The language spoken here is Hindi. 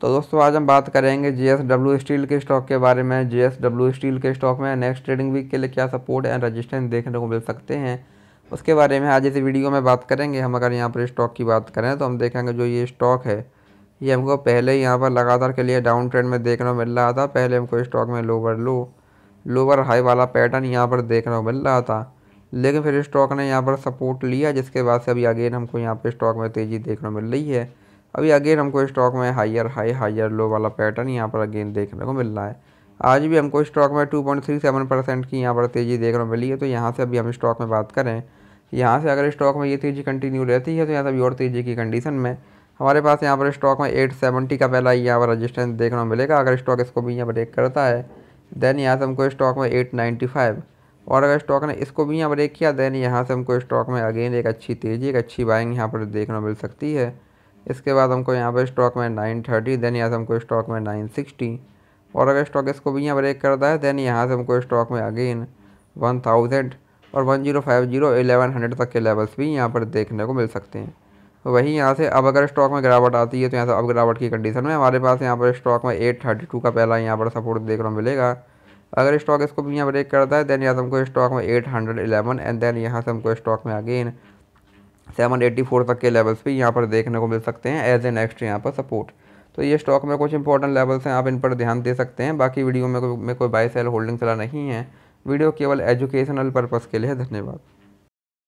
तो दोस्तों आज हम बात करेंगे जे स्टील के स्टॉक के बारे में जे स्टील के स्टॉक में नेक्स्ट ट्रेडिंग वीक के लिए क्या सपोर्ट एंड रजिस्ट्रेंस देखने को मिल सकते हैं उसके बारे में आज इस वीडियो में बात करेंगे हम अगर यहाँ पर स्टॉक की बात करें तो हम देखेंगे जो ये स्टॉक है ये हमको पहले ही यहाँ पर लगातार के लिए डाउन ट्रेंड में देखने को मिल रहा था पहले हमको स्टॉक में लोवर लो लोवर हाई वाला पैटर्न यहाँ पर देखने को मिल रहा था लेकिन फिर स्टॉक ने यहाँ पर सपोर्ट लिया जिसके बाद से अभी अगेन हमको यहाँ पर स्टॉक में तेज़ी देखने को मिल रही है अभी अगेन हमको स्टॉक में हायर हाई हायर लो वाला पैटर्न यहाँ पर अगेन देखने को मिल रहा है आज भी हमको स्टॉक में सेवन परसेंट की यहाँ पर तेज़ी देखने को मिली है तो यहाँ से अभी हम स्टॉक में बात करें यहाँ से अगर स्टॉक में ये तेज़ी कंटिन्यू रहती है तो यहाँ से अभी और तेज़ी की कंडीशन में हमारे पास यहाँ पर स्टॉक में एट सेवेंटी का पहला यहाँ पर रजिस्टेंस देखने को मिलेगा अगर स्टॉक इसको भी यहाँ ब्रेक करता है देन यहाँ से हमको स्टॉक में एट नाइन्टी फाइव और अगर स्टॉक ने इसको भी यहाँ ब्रेक किया देन यहाँ से हमको स्टॉक में अगेन एक अच्छी तेज़ी एक अच्छी बाइंग यहाँ पर देखने को मिल सकती है इसके बाद हमको यहाँ पर स्टॉक में नाइन थर्टी देन यहाँ से हमको स्टॉक में नाइन सिक्सटी और अगर स्टॉक इसको भी यहाँ ब्रेक करता है देन यहाँ से हमको स्टॉक में अगेन वन थाउजेंड और one zero five zero eleven hundred तक के लेवल्स भी यहाँ पर देखने को मिल सकते हैं तो वहीं यहाँ से अब अगर स्टॉक में गिरावट आती है तो यहाँ से अब गिरावट की कंडीशन में हमारे पास यहाँ पर स्टॉक में एट थर्टी टू का पहला यहाँ पर सपोर्ट देखने को मिलेगा अगर स्टॉक इसको भी यहाँ ब्रेक करता है देन यहाँ से हमको स्टॉक में eight hundred eleven and then यहाँ से हमको स्टॉक में अगेन सेवन फोर तक के लेवल्स भी यहाँ पर देखने को मिल सकते हैं एज ए नेक्स्ट यहाँ पर सपोर्ट तो ये स्टॉक में कुछ इंपॉर्टेंट लेवल्स हैं आप इन पर ध्यान दे सकते हैं बाकी वीडियो में कोई में कोई सेल होल्डिंग चला नहीं है वीडियो केवल एजुकेशनल पर्पज़ के लिए धन्यवाद